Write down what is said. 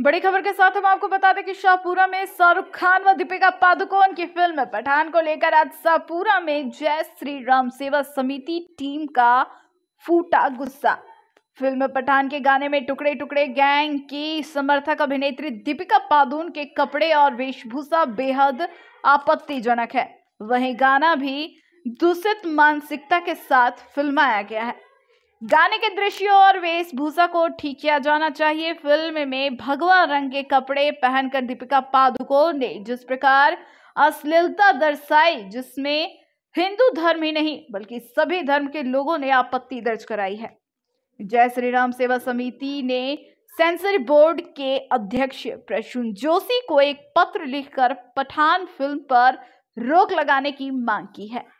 बड़ी खबर के साथ हम आपको बता दें कि शाहपुरा में शाहरुख खान व दीपिका पादुकोण की फिल्म पठान को लेकर आज शाहपुरा में जय श्री राम सेवा समिति टीम का फूटा गुस्सा फिल्म पठान के गाने में टुकड़े टुकड़े गैंग की समर्थक अभिनेत्री दीपिका पादुकोण के कपड़े और वेशभूषा बेहद आपत्तिजनक है वहीं गाना भी दूषित मानसिकता के साथ फिल्माया गया है गाने के दृश्यों और वेशभूषा को ठीक किया जाना चाहिए फिल्म में भगवा रंग के कपड़े पहनकर दीपिका पादुकोण ने जिस प्रकार अश्लीलता दर्शाई जिसमें हिंदू धर्म ही नहीं बल्कि सभी धर्म के लोगों ने आपत्ति दर्ज कराई है जय श्री राम सेवा समिति ने सेंसर बोर्ड के अध्यक्ष प्रसून जोशी को एक पत्र लिखकर पठान फिल्म पर रोक लगाने की मांग की है